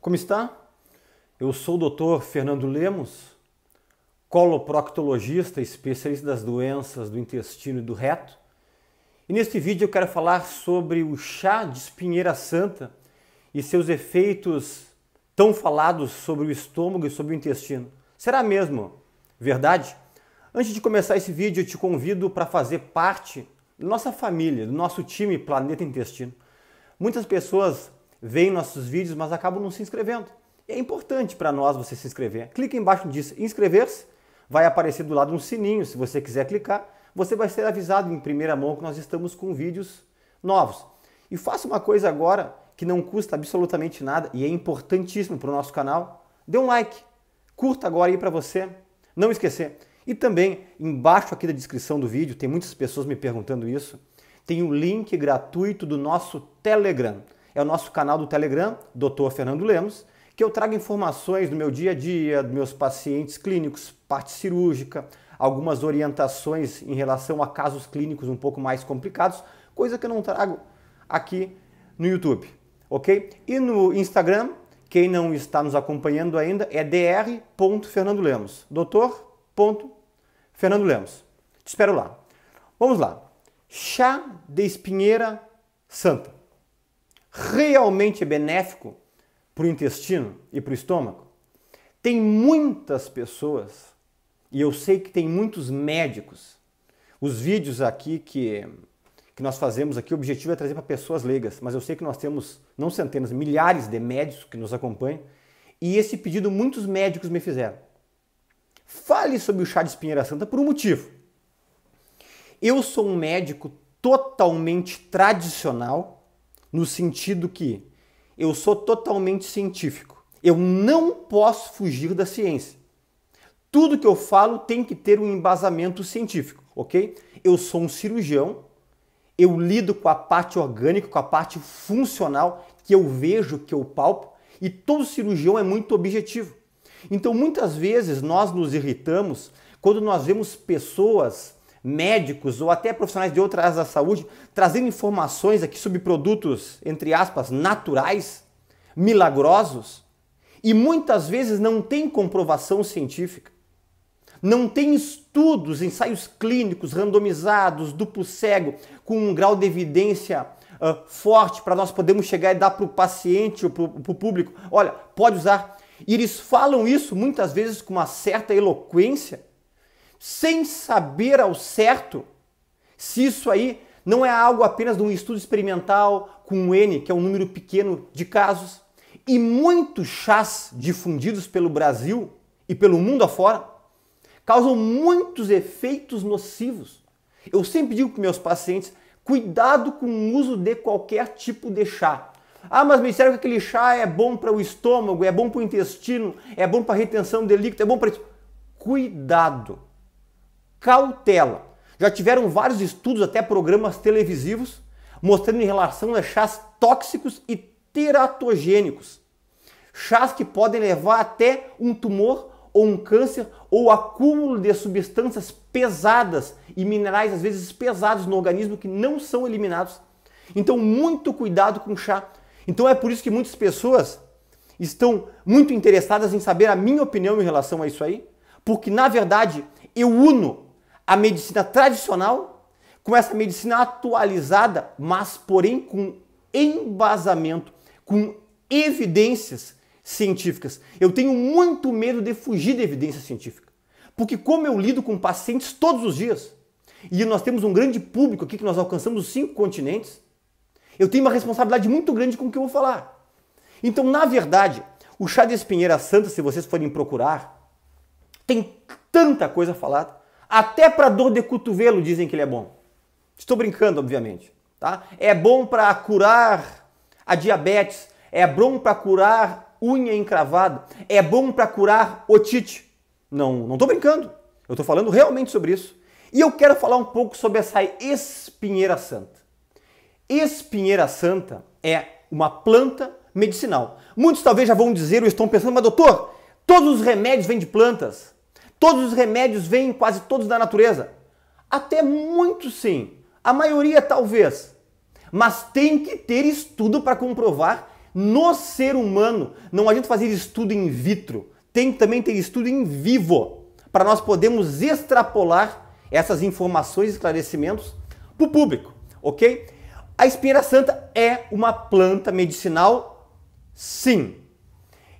Como está? Eu sou o Dr. Fernando Lemos, coloproctologista, especialista das doenças do intestino e do reto. E neste vídeo eu quero falar sobre o chá de espinheira santa e seus efeitos tão falados sobre o estômago e sobre o intestino. Será mesmo verdade? Antes de começar esse vídeo, eu te convido para fazer parte da nossa família, do nosso time Planeta Intestino. Muitas pessoas veem nossos vídeos, mas acabam não se inscrevendo. E é importante para nós você se inscrever. Clique embaixo disso, inscrever-se, vai aparecer do lado um sininho, se você quiser clicar, você vai ser avisado em primeira mão que nós estamos com vídeos novos. E faça uma coisa agora que não custa absolutamente nada e é importantíssimo para o nosso canal. Dê um like, curta agora aí para você, não esquecer. E também, embaixo aqui da descrição do vídeo, tem muitas pessoas me perguntando isso, tem o um link gratuito do nosso Telegram é o nosso canal do Telegram, Dr. Fernando Lemos, que eu trago informações do meu dia a dia, dos meus pacientes clínicos, parte cirúrgica, algumas orientações em relação a casos clínicos um pouco mais complicados, coisa que eu não trago aqui no YouTube, ok? E no Instagram, quem não está nos acompanhando ainda é dr.fernandolemos, doutor.fernandolemos. Te espero lá. Vamos lá. Chá de espinheira santa realmente é benéfico para o intestino e para o estômago? Tem muitas pessoas, e eu sei que tem muitos médicos, os vídeos aqui que, que nós fazemos aqui, o objetivo é trazer para pessoas leigas, mas eu sei que nós temos, não centenas, milhares de médicos que nos acompanham, e esse pedido muitos médicos me fizeram. Fale sobre o chá de espinheira santa por um motivo. Eu sou um médico totalmente tradicional, no sentido que eu sou totalmente científico. Eu não posso fugir da ciência. Tudo que eu falo tem que ter um embasamento científico, ok? Eu sou um cirurgião, eu lido com a parte orgânica, com a parte funcional que eu vejo, que eu palpo, e todo cirurgião é muito objetivo. Então, muitas vezes nós nos irritamos quando nós vemos pessoas médicos ou até profissionais de outras áreas da saúde trazendo informações aqui sobre produtos, entre aspas, naturais, milagrosos, e muitas vezes não tem comprovação científica. Não tem estudos, ensaios clínicos randomizados, duplo cego, com um grau de evidência uh, forte para nós podermos chegar e dar para o paciente ou para o público. Olha, pode usar. E eles falam isso muitas vezes com uma certa eloquência, sem saber ao certo se isso aí não é algo apenas de um estudo experimental com um N, que é um número pequeno de casos, e muitos chás difundidos pelo Brasil e pelo mundo afora causam muitos efeitos nocivos. Eu sempre digo para meus pacientes: cuidado com o uso de qualquer tipo de chá. Ah, mas me disseram que aquele chá é bom para o estômago, é bom para o intestino, é bom para a retenção de líquido, é bom para isso. Cuidado! cautela. Já tiveram vários estudos, até programas televisivos, mostrando em relação a chás tóxicos e teratogênicos. Chás que podem levar até um tumor ou um câncer ou acúmulo de substâncias pesadas e minerais às vezes pesados no organismo que não são eliminados. Então, muito cuidado com chá. Então, é por isso que muitas pessoas estão muito interessadas em saber a minha opinião em relação a isso aí, porque na verdade eu uno a medicina tradicional com essa medicina atualizada, mas porém com embasamento, com evidências científicas. Eu tenho muito medo de fugir da evidência científica, porque como eu lido com pacientes todos os dias, e nós temos um grande público aqui que nós alcançamos os cinco continentes, eu tenho uma responsabilidade muito grande com o que eu vou falar. Então, na verdade, o chá de espinheira santa, se vocês forem procurar, tem tanta coisa falada até para dor de cotovelo dizem que ele é bom. Estou brincando, obviamente. Tá? É bom para curar a diabetes, é bom para curar unha encravada, é bom para curar otite. Não, não estou brincando. Eu estou falando realmente sobre isso. E eu quero falar um pouco sobre essa espinheira santa. Espinheira santa é uma planta medicinal. Muitos talvez já vão dizer ou estão pensando, mas doutor, todos os remédios vêm de plantas. Todos os remédios vêm quase todos da natureza. Até muito sim, a maioria talvez. Mas tem que ter estudo para comprovar no ser humano. Não adianta fazer estudo in vitro, tem que também ter estudo em vivo para nós podermos extrapolar essas informações e esclarecimentos para o público, ok? A espinheira santa é uma planta medicinal, sim.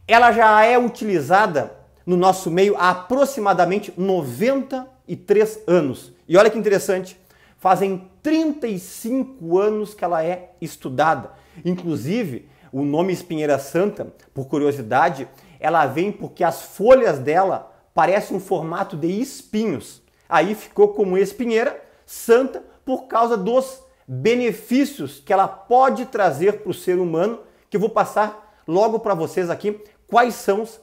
Ela já é utilizada no nosso meio há aproximadamente 93 anos. E olha que interessante, fazem 35 anos que ela é estudada. Inclusive, o nome Espinheira Santa, por curiosidade, ela vem porque as folhas dela parecem um formato de espinhos. Aí ficou como espinheira santa por causa dos benefícios que ela pode trazer para o ser humano, que eu vou passar logo para vocês aqui quais são os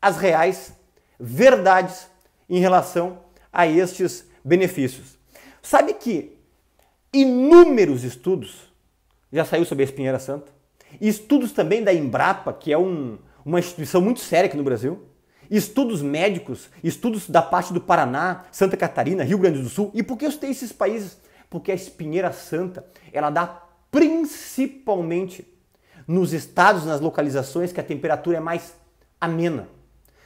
as reais verdades em relação a estes benefícios. Sabe que inúmeros estudos já saiu sobre a espinheira santa, estudos também da Embrapa, que é um, uma instituição muito séria aqui no Brasil, estudos médicos, estudos da parte do Paraná, Santa Catarina, Rio Grande do Sul. E por que eu citei esses países? Porque a espinheira santa, ela dá principalmente nos estados, nas localizações que a temperatura é mais amena.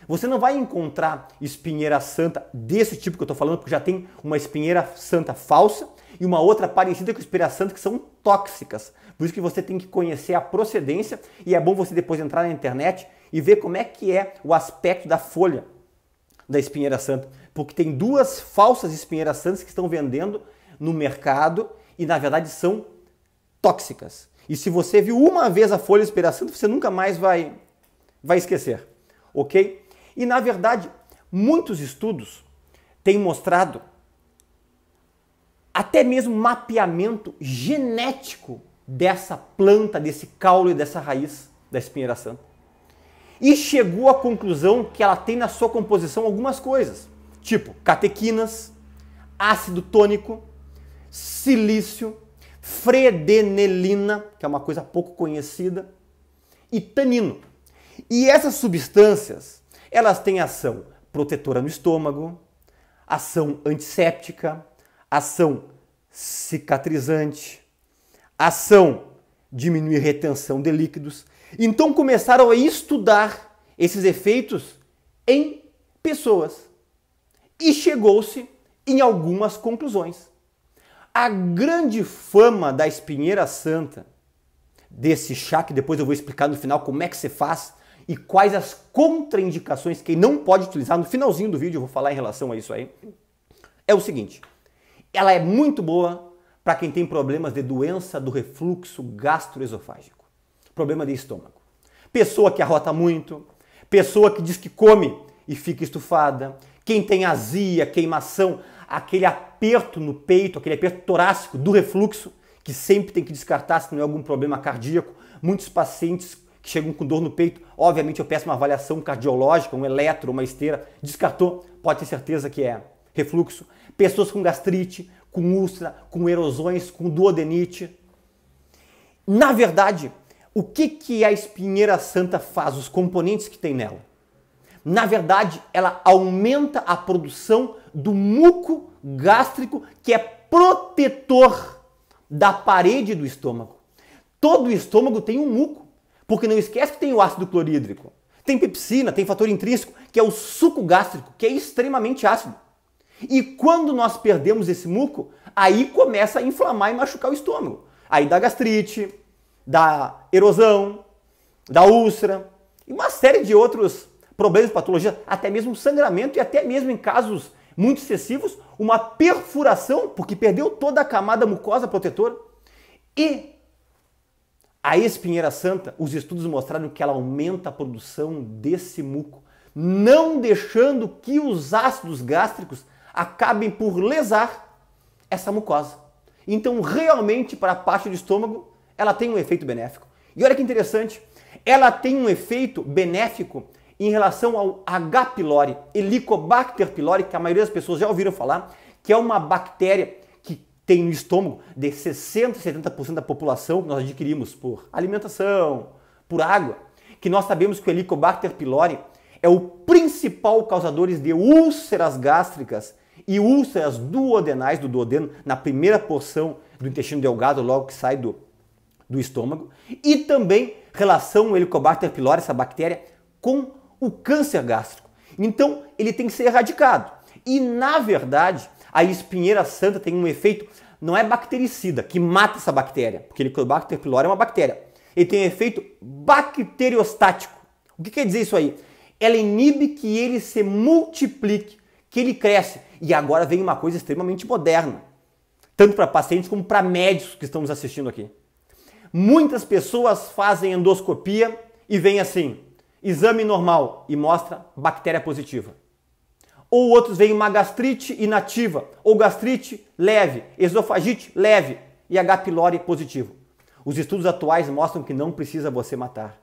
Você não vai encontrar espinheira santa desse tipo que eu estou falando, porque já tem uma espinheira santa falsa e uma outra parecida com espinheira santa que são tóxicas. Por isso que você tem que conhecer a procedência e é bom você depois entrar na internet e ver como é que é o aspecto da folha da espinheira santa, porque tem duas falsas espinheiras santas que estão vendendo no mercado e na verdade são tóxicas. E se você viu uma vez a folha espinheira santa, você nunca mais vai vai esquecer, ok? E na verdade, muitos estudos têm mostrado até mesmo mapeamento genético dessa planta, desse caule, dessa raiz da espinheira santa. E chegou à conclusão que ela tem na sua composição algumas coisas, tipo catequinas, ácido tônico, silício, fredenelina, que é uma coisa pouco conhecida, e tanino. E essas substâncias elas têm ação protetora no estômago, ação antisséptica, ação cicatrizante, ação diminuir retenção de líquidos. Então começaram a estudar esses efeitos em pessoas e chegou-se em algumas conclusões. A grande fama da espinheira santa, desse chá que depois eu vou explicar no final como é que se faz e quais as contraindicações que não pode utilizar. No finalzinho do vídeo eu vou falar em relação a isso aí. É o seguinte: ela é muito boa para quem tem problemas de doença do refluxo gastroesofágico, problema de estômago. Pessoa que arrota muito, pessoa que diz que come e fica estufada, quem tem azia, queimação, aquele aperto no peito, aquele aperto torácico do refluxo, que sempre tem que descartar se não é algum problema cardíaco. Muitos pacientes que chegam com dor no peito, obviamente eu peço uma avaliação cardiológica, um eletro, uma esteira, descartou, pode ter certeza que é refluxo. Pessoas com gastrite, com úlcera, com erosões, com duodenite. Na verdade, o que, que a espinheira santa faz, os componentes que tem nela? Na verdade, ela aumenta a produção do muco gástrico, que é protetor da parede do estômago. Todo estômago tem um muco. Porque não esquece que tem o ácido clorídrico. Tem pepsina, tem fator intrínseco, que é o suco gástrico, que é extremamente ácido. E quando nós perdemos esse muco, aí começa a inflamar e machucar o estômago. Aí dá gastrite, dá erosão, dá úlcera e uma série de outros problemas, patologias, até mesmo sangramento e até mesmo em casos muito excessivos, uma perfuração, porque perdeu toda a camada mucosa protetora. E a espinheira santa, os estudos mostraram que ela aumenta a produção desse muco, não deixando que os ácidos gástricos acabem por lesar essa mucosa. Então, realmente, para a parte do estômago, ela tem um efeito benéfico. E olha que interessante, ela tem um efeito benéfico em relação ao H. pylori, Helicobacter pylori, que a maioria das pessoas já ouviram falar, que é uma bactéria tem no estômago de 60% a 70% da população que nós adquirimos por alimentação, por água, que nós sabemos que o Helicobacter pylori é o principal causador de úlceras gástricas e úlceras duodenais do duodeno na primeira porção do intestino delgado, logo que sai do, do estômago, e também relação o Helicobacter pylori, essa bactéria, com o câncer gástrico. Então, ele tem que ser erradicado. E, na verdade, a espinheira santa tem um efeito, não é bactericida, que mata essa bactéria, porque Helicobacter pylori é uma bactéria. Ele tem um efeito bacteriostático. O que quer dizer isso aí? Ela inibe que ele se multiplique, que ele cresce. E agora vem uma coisa extremamente moderna, tanto para pacientes como para médicos que estamos assistindo aqui. Muitas pessoas fazem endoscopia e vem assim, exame normal e mostra bactéria positiva ou outros veem uma gastrite inativa, ou gastrite leve, esofagite leve e H. pylori positivo. Os estudos atuais mostram que não precisa você matar.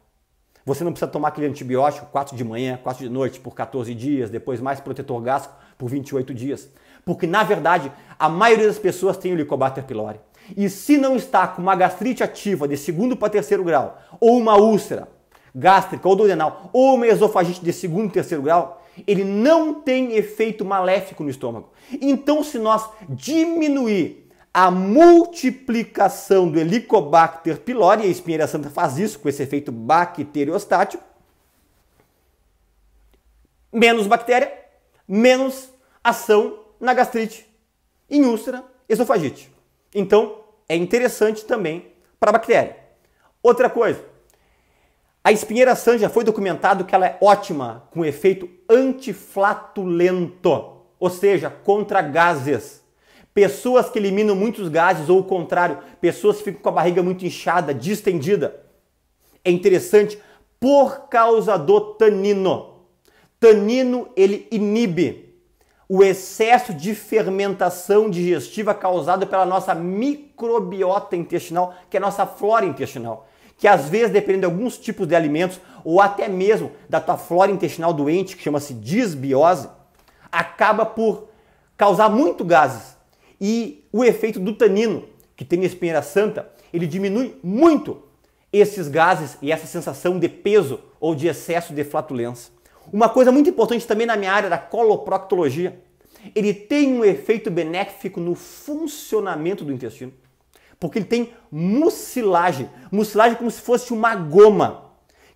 Você não precisa tomar aquele antibiótico 4 de manhã, 4 de noite por 14 dias, depois mais protetor gástrico por 28 dias. Porque, na verdade, a maioria das pessoas tem o Helicobacter pylori. E se não está com uma gastrite ativa de segundo para terceiro grau, ou uma úlcera gástrica ou duodenal, ou uma esofagite de segundo e terceiro grau, ele não tem efeito maléfico no estômago. Então, se nós diminuir a multiplicação do Helicobacter pylori, a espinheira santa faz isso com esse efeito bacteriostático, menos bactéria, menos ação na gastrite, em úlcera, esofagite. Então, é interessante também para a bactéria. Outra coisa, a espinheira sanja foi documentado que ela é ótima com efeito antiflatulento, ou seja, contra gases. Pessoas que eliminam muitos gases ou o contrário, pessoas que ficam com a barriga muito inchada, distendida. É interessante por causa do tanino. Tanino ele inibe o excesso de fermentação digestiva causado pela nossa microbiota intestinal, que é a nossa flora intestinal que às vezes, dependendo de alguns tipos de alimentos, ou até mesmo da tua flora intestinal doente, que chama-se disbiose, acaba por causar muito gases. E o efeito do tanino, que tem na espinheira santa, ele diminui muito esses gases e essa sensação de peso ou de excesso de flatulência. Uma coisa muito importante também na minha área da coloproctologia, ele tem um efeito benéfico no funcionamento do intestino porque ele tem mucilagem. Mucilagem é como se fosse uma goma,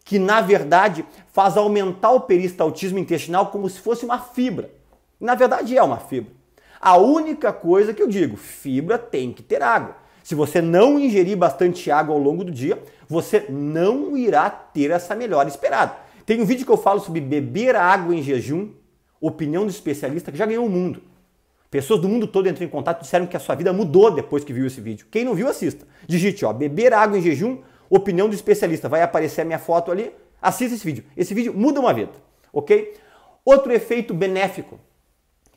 que na verdade faz aumentar o peristaltismo intestinal como se fosse uma fibra. Na verdade é uma fibra. A única coisa que eu digo, fibra tem que ter água. Se você não ingerir bastante água ao longo do dia, você não irá ter essa melhora esperada. Tem um vídeo que eu falo sobre beber água em jejum, opinião do especialista que já ganhou o mundo. Pessoas do mundo todo entram em contato e disseram que a sua vida mudou depois que viu esse vídeo. Quem não viu, assista. Digite, ó, beber água em jejum, opinião do especialista. Vai aparecer a minha foto ali. Assista esse vídeo. Esse vídeo muda uma vida, ok? Outro efeito benéfico.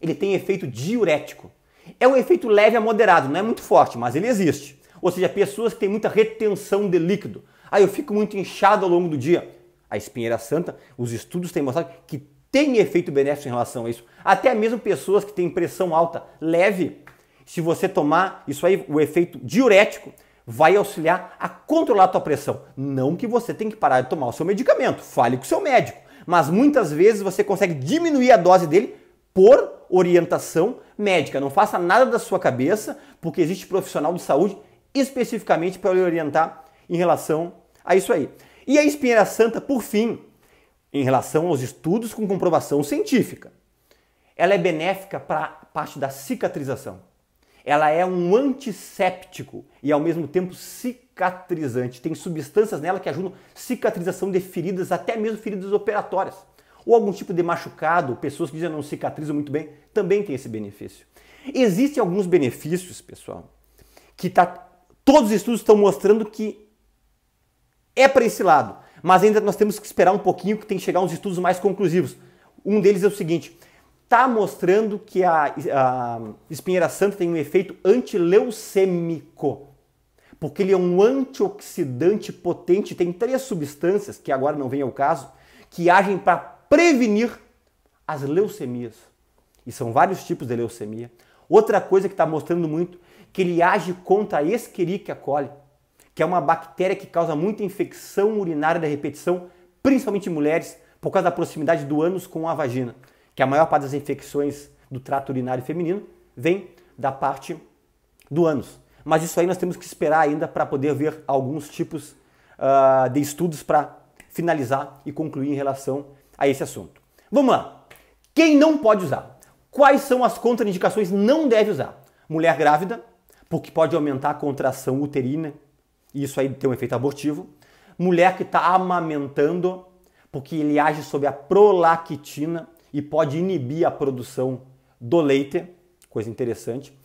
Ele tem efeito diurético. É um efeito leve a moderado, não é muito forte, mas ele existe. Ou seja, pessoas que têm muita retenção de líquido. Ah, eu fico muito inchado ao longo do dia. A espinheira santa, os estudos têm mostrado que tem efeito benéfico em relação a isso. Até mesmo pessoas que têm pressão alta leve, se você tomar isso aí, o efeito diurético, vai auxiliar a controlar a tua pressão. Não que você tenha que parar de tomar o seu medicamento, fale com o seu médico. Mas muitas vezes você consegue diminuir a dose dele por orientação médica. Não faça nada da sua cabeça, porque existe profissional de saúde especificamente para lhe orientar em relação a isso aí. E a espinheira santa, por fim, em relação aos estudos com comprovação científica. Ela é benéfica para a parte da cicatrização. Ela é um antisséptico e ao mesmo tempo cicatrizante. Tem substâncias nela que ajudam cicatrização de feridas, até mesmo feridas operatórias. Ou algum tipo de machucado, pessoas que dizem não cicatrizam muito bem, também tem esse benefício. Existem alguns benefícios, pessoal, que tá, todos os estudos estão mostrando que é para esse lado. Mas ainda nós temos que esperar um pouquinho que tem que chegar uns estudos mais conclusivos. Um deles é o seguinte: está mostrando que a, a, espinheira santa tem um efeito antileucêmico, porque ele é um antioxidante potente, tem três substâncias, que agora não vem ao caso, que agem para prevenir as leucemias. E são vários tipos de leucemia. Outra coisa que está mostrando muito, que ele age contra a Escherichia coli que é uma bactéria que causa muita infecção urinária da repetição, principalmente em mulheres, por causa da proximidade do ânus com a vagina, que a maior parte das infecções do trato urinário feminino vem da parte do ânus. Mas isso aí nós temos que esperar ainda para poder ver alguns tipos uh, de estudos para finalizar e concluir em relação a esse assunto. Vamos lá. Quem não pode usar? Quais são as contraindicações não deve usar? Mulher grávida, porque pode aumentar a contração uterina isso aí tem um efeito abortivo. Mulher que está amamentando, porque ele age sobre a prolactina e pode inibir a produção do leite, coisa interessante.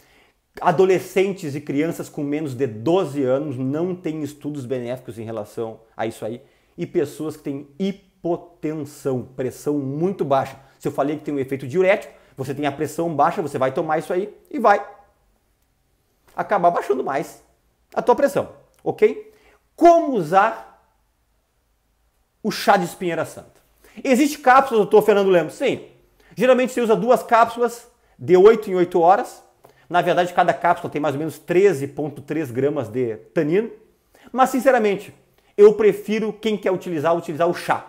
Adolescentes e crianças com menos de 12 anos não têm estudos benéficos em relação a isso aí. E pessoas que têm hipotensão, pressão muito baixa. Se eu falei que tem um efeito diurético, você tem a pressão baixa, você vai tomar isso aí e vai acabar baixando mais a tua pressão ok? Como usar o chá de espinheira santa? Existe cápsula, doutor Fernando Lemos? Sim. Geralmente você usa duas cápsulas de 8 em 8 horas. Na verdade, cada cápsula tem mais ou menos 13,3 gramas de tanino. Mas, sinceramente, eu prefiro, quem quer utilizar, utilizar o chá.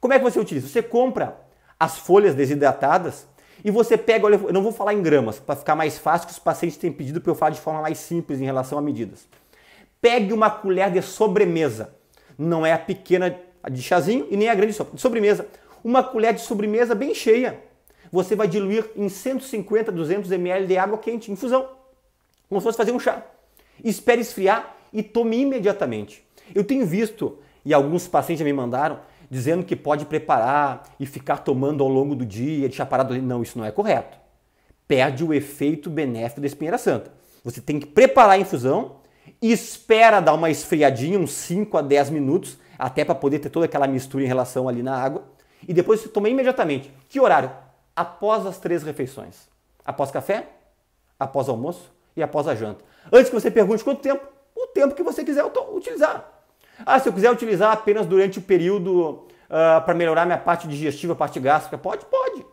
Como é que você utiliza? Você compra as folhas desidratadas e você pega, olha, eu não vou falar em gramas, para ficar mais fácil, que os pacientes têm pedido para eu falar de forma mais simples em relação a medidas pegue uma colher de sobremesa. Não é a pequena de chazinho e nem a grande de sobremesa. Uma colher de sobremesa bem cheia. Você vai diluir em 150, 200 ml de água quente, infusão. Como se fosse fazer um chá. Espere esfriar e tome imediatamente. Eu tenho visto, e alguns pacientes já me mandaram, dizendo que pode preparar e ficar tomando ao longo do dia, deixar parado ali. Não, isso não é correto. Perde o efeito benéfico da espinheira santa. Você tem que preparar a infusão, espera dar uma esfriadinha, uns 5 a 10 minutos, até para poder ter toda aquela mistura em relação ali na água. E depois você toma imediatamente. Que horário? Após as três refeições. Após café, após almoço e após a janta. Antes que você pergunte quanto tempo, o tempo que você quiser utilizar. Ah, se eu quiser utilizar apenas durante o período uh, ah, para melhorar minha parte digestiva, parte gástrica, pode? Pode.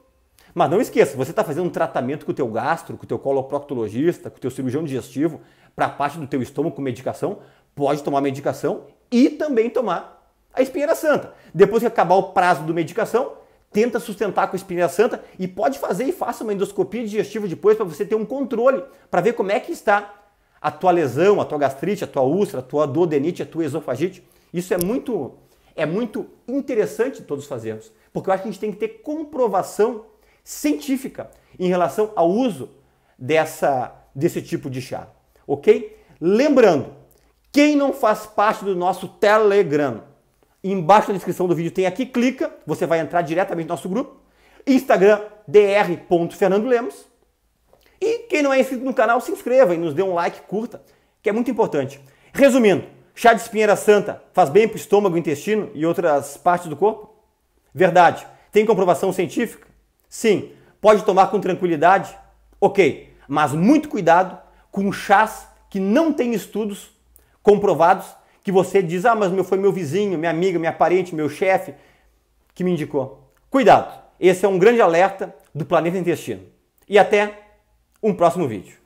Mas não esqueça, você está fazendo um tratamento com o teu gastro, com o teu coloproctologista, com o teu cirurgião digestivo, para a parte do teu estômago com medicação, pode tomar medicação e também tomar a espinheira santa. Depois que acabar o prazo da medicação, tenta sustentar com a espinheira santa e pode fazer e faça uma endoscopia digestiva depois para você ter um controle, para ver como é que está a tua lesão, a tua gastrite, a tua úlcera, a tua duodenite, a tua esofagite. Isso é muito é muito interessante todos fazermos, porque eu acho que a gente tem que ter comprovação científica em relação ao uso dessa desse tipo de chá ok? Lembrando, quem não faz parte do nosso Telegram, embaixo da descrição do vídeo tem aqui, clica, você vai entrar diretamente no nosso grupo. Instagram, dr.fernandolemos. E quem não é inscrito no canal, se inscreva e nos dê um like, curta, que é muito importante. Resumindo, chá de espinheira santa faz bem para o estômago, intestino e outras partes do corpo? Verdade. Tem comprovação científica? Sim. Pode tomar com tranquilidade? Ok. Mas muito cuidado com chás que não tem estudos comprovados, que você diz, ah, mas meu, foi meu vizinho, minha amiga, minha parente, meu chefe que me indicou. Cuidado, esse é um grande alerta do planeta intestino. E até um próximo vídeo.